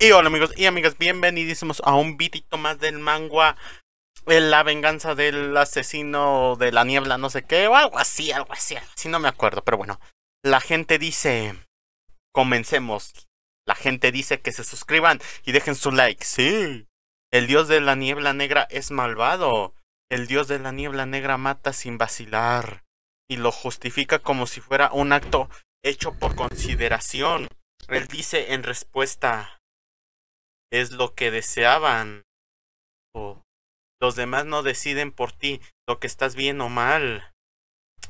Y hola amigos y amigas, bienvenidísimos a un bitito más del manga eh, La venganza del asesino de la niebla, no sé qué, o algo así, algo así, algo no me acuerdo, pero bueno. La gente dice, comencemos. La gente dice que se suscriban y dejen su like, sí. El dios de la niebla negra es malvado. El dios de la niebla negra mata sin vacilar. Y lo justifica como si fuera un acto hecho por consideración. Él dice en respuesta, es lo que deseaban. O los demás no deciden por ti lo que estás bien o mal.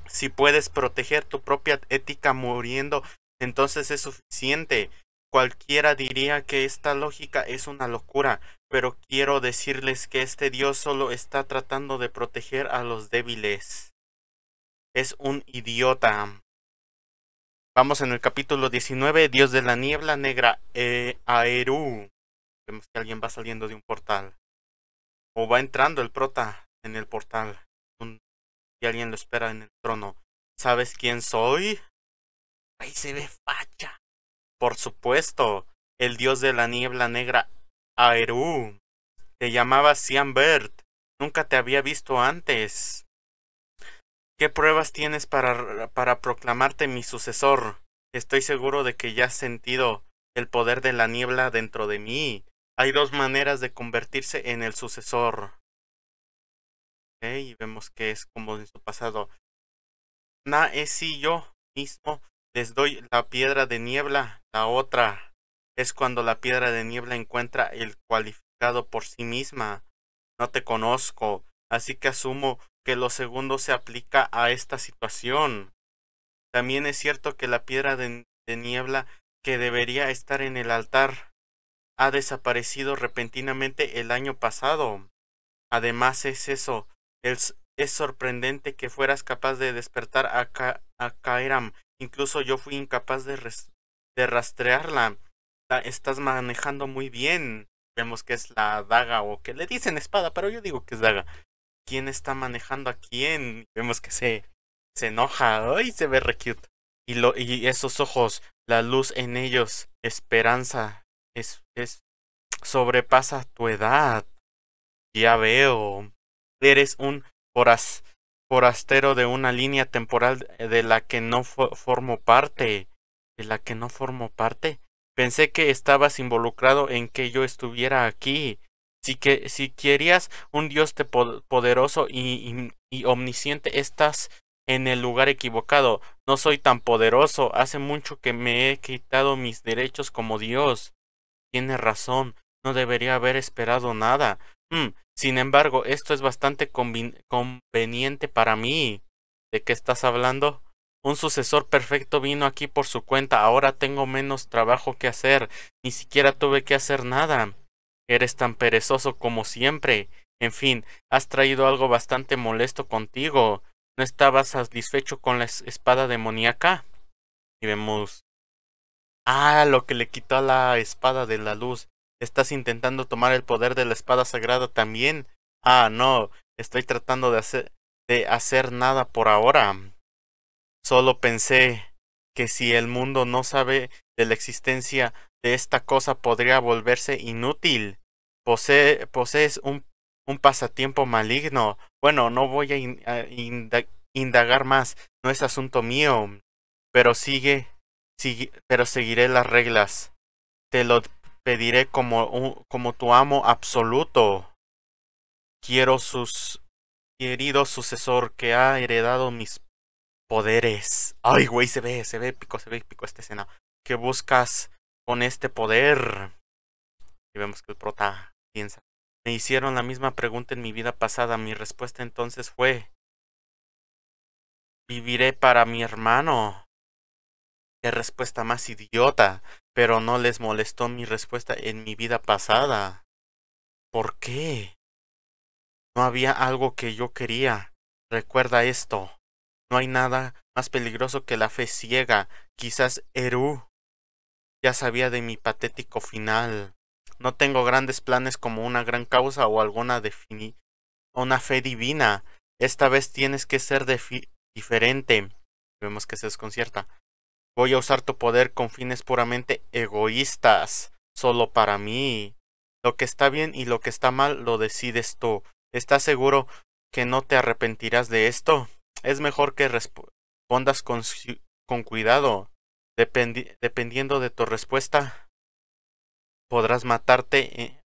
Si puedes proteger tu propia ética muriendo, entonces es suficiente. Cualquiera diría que esta lógica es una locura, pero quiero decirles que este Dios solo está tratando de proteger a los débiles. Es un idiota. Vamos en el capítulo 19, Dios de la Niebla Negra, eh, Aeru. Vemos que alguien va saliendo de un portal. O va entrando el prota en el portal. y alguien lo espera en el trono. ¿Sabes quién soy? Ahí se ve facha. Por supuesto, el dios de la niebla negra, Aeru. Te llamaba Siambert. Nunca te había visto antes. ¿Qué pruebas tienes para, para proclamarte mi sucesor? Estoy seguro de que ya has sentido el poder de la niebla dentro de mí. Hay dos maneras de convertirse en el sucesor. y vemos que es como en su pasado. Na es si yo mismo les doy la piedra de niebla, la otra es cuando la piedra de niebla encuentra el cualificado por sí misma. No te conozco, así que asumo que lo segundo se aplica a esta situación. También es cierto que la piedra de niebla que debería estar en el altar ha desaparecido repentinamente el año pasado. Además es eso, es, sorprendente que fueras capaz de despertar a, a Kairam. Incluso yo fui incapaz de, de rastrearla. La estás manejando muy bien. Vemos que es la daga o que le dicen espada, pero yo digo que es daga. ¿Quién está manejando a quién? Vemos que se, se enoja. y se ve re Y, lo, y esos ojos, la luz en ellos, esperanza, es, es tu edad. Ya veo. Eres un forastero de una línea temporal de la que no formo parte. ¿De la que no formo parte? Pensé que estabas involucrado en que yo estuviera aquí. Si, que, si querías un dios te poderoso y omnisciente, estás en el lugar equivocado. No soy tan poderoso. Hace mucho que me he quitado mis derechos como dios. Tiene razón, no debería haber esperado nada. Mm, sin embargo, esto es bastante conveniente para mí. ¿De qué estás hablando? Un sucesor perfecto vino aquí por su cuenta. Ahora tengo menos trabajo que hacer. Ni siquiera tuve que hacer nada. Eres tan perezoso como siempre. En fin, has traído algo bastante molesto contigo. ¿No estabas satisfecho con la espada demoníaca? Y vemos Ah, lo que le quitó a la espada de la luz. Estás intentando tomar el poder de la espada sagrada también. Ah, no. Estoy tratando de hacer, de hacer nada por ahora. Solo pensé que si el mundo no sabe de la existencia de esta cosa podría volverse inútil. posees un, un pasatiempo maligno. Bueno, no voy a, indagar más, no es asunto mío. Pero sigue pero seguiré las reglas. Te lo pediré como, como tu amo absoluto. Quiero sus querido sucesor que ha heredado mis poderes. Ay, güey, se ve, se ve épico, se ve épico esta escena. ¿Qué buscas con este poder? Y vemos que el prota piensa. Me hicieron la misma pregunta en mi vida pasada. Mi respuesta entonces fue... Viviré para mi hermano qué respuesta más idiota, pero no les molestó mi respuesta en mi vida pasada. ¿Por qué? No había algo que yo quería. Recuerda esto. No hay nada más peligroso que la fe ciega, quizás Eru. Ya sabía de mi patético final. No tengo grandes planes como una gran causa o alguna defini una fe divina. Esta vez tienes que ser diferente. Vemos que se desconcierta. Voy a usar tu poder con fines puramente egoístas, solo para mí. Lo que está bien y lo que está mal lo decides tú. ¿Estás seguro que no te arrepentirás de esto? Es mejor que respondas con, cuidado. dependiendo de tu respuesta, podrás matarte. E,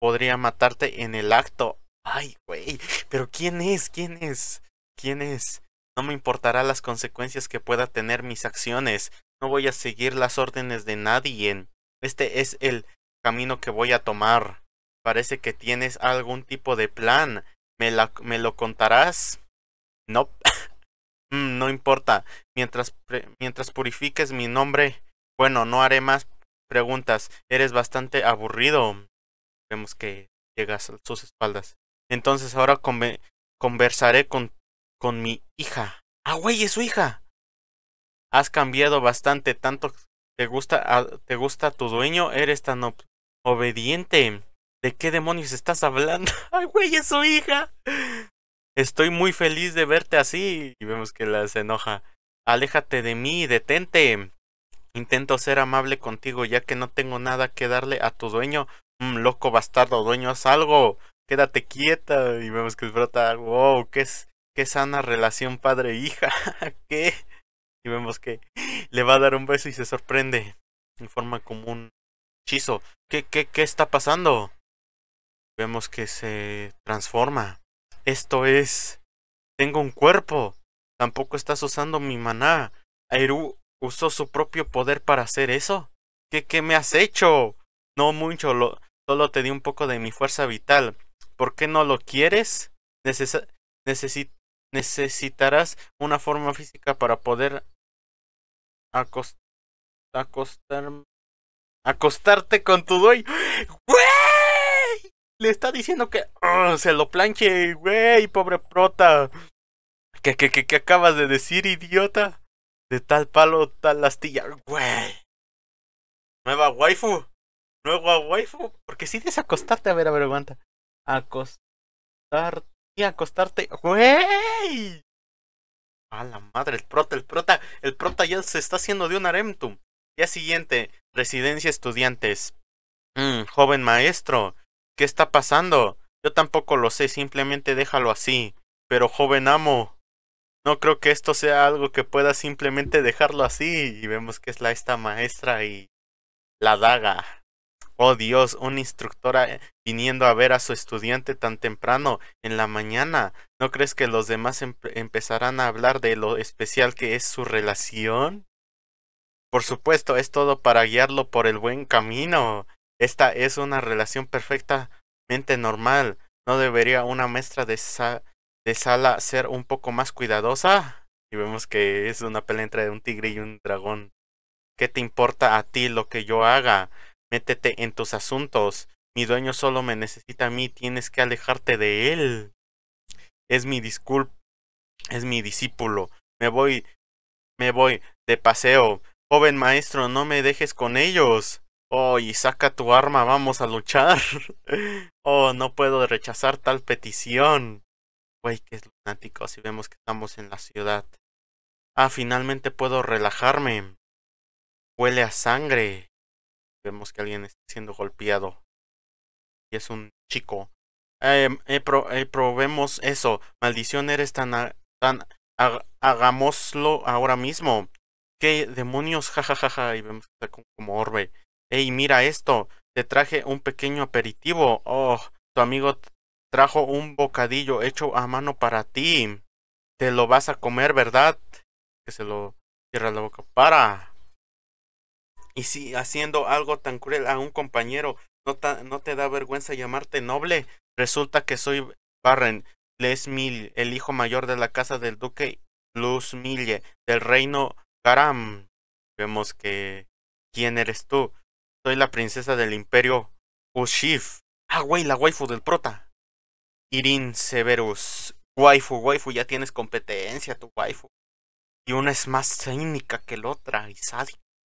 podría matarte en el acto. Ay, güey. Pero ¿quién es? ¿Quién es? ¿Quién es? No me importará las consecuencias que pueda tener mis acciones. No voy a seguir las órdenes de nadie. Este es el camino que voy a tomar. Parece que tienes algún tipo de plan. ¿Me, lo contarás? No. Mm, no importa. Mientras, mientras purifiques mi nombre. Bueno, no haré más preguntas. Eres bastante aburrido. Vemos que llegas a sus espaldas. Entonces ahora conversaré con con mi hija. Ah, güey, es su hija. Has cambiado bastante, tanto te gusta, te gusta tu dueño, eres tan obediente. ¿De qué demonios estás hablando? Ay, güey, es su hija. Estoy muy feliz de verte así. Y vemos que la enoja. Aléjate de mí, detente. Intento ser amable contigo ya que no tengo nada que darle a tu dueño. Mmm, loco bastardo, dueño, haz algo. Quédate quieta. Y vemos que brota, wow, ¿qué es? qué sana relación padre-hija, qué. Y vemos que le va a dar un beso y se sorprende en forma como un hechizo. ¿Qué, qué, qué está pasando? Vemos que se transforma. Esto es. Tengo un cuerpo. Tampoco estás usando mi maná. Airu usó su propio poder para hacer eso. ¿Qué, qué me has hecho? No mucho, solo te di un poco de mi fuerza vital. ¿Por qué no lo quieres? necesito necesitarás una forma física para poder acostar acostarte con tu dueño. ¡Güey! Le está diciendo que ah, se lo planche, güey, pobre prota. ¿Qué, qué, acabas de decir, idiota? De tal palo, tal astilla, güey. Nueva waifu. Nueva waifu. Porque si desacostarte, a ver, a ver, aguanta. Acostarte y acostarte. ¡Güey! A la madre, el prota, el prota, el prota ya se está haciendo de un aremtum. Día siguiente, residencia estudiantes. Mm, joven maestro, ¿qué está pasando? Yo tampoco lo sé, simplemente déjalo así. Pero joven amo, no creo que esto sea algo que pueda simplemente dejarlo así. Y vemos que es la esta maestra y la daga. Oh Dios, una instructora eh, viniendo a ver a su estudiante tan temprano en la mañana. ¿No crees que los demás em-, empezarán a hablar de lo especial que es su relación? Por supuesto, es todo para guiarlo por el buen camino. Esta es una relación perfectamente normal. ¿No debería una maestra de, de sala ser un poco más cuidadosa? Y vemos que es una pelea entre un tigre y un dragón. ¿Qué te importa a ti lo que yo haga? Métete en tus asuntos. Mi dueño solo me necesita a mí, tienes que alejarte de él. Es mi disculpa, es mi discípulo. Me voy, me voy de paseo. Joven maestro, no me dejes con ellos. Oh, y saca tu arma, vamos a luchar. oh, no puedo rechazar tal petición. Güey, que es lunático, si vemos que estamos en la ciudad. Ah, finalmente puedo relajarme. Huele a sangre vemos que alguien está siendo golpeado. Y es un chico. Eh, eh, eh probemos eso. Maldición, eres tan... tan hagámoslo ahora mismo. ¿Qué demonios? jajajaja Y vemos que está como orbe. Ey, mira esto. Te traje un pequeño aperitivo. Oh, tu amigo trajo un bocadillo hecho a mano para ti. Te lo vas a comer, ¿verdad? Que se lo cierra la boca. Para. Y si haciendo algo tan cruel a un compañero no, te da vergüenza llamarte noble, resulta que soy Barren Lesmil, el hijo mayor de la casa del duque Luzmille del reino Karam. Vemos que... ¿Quién eres tú? Soy la princesa del imperio Ushif. Ah, güey, la waifu del prota. Irin Severus. Waifu, waifu, ya tienes competencia, tu waifu. Y una es más cínica que la otra y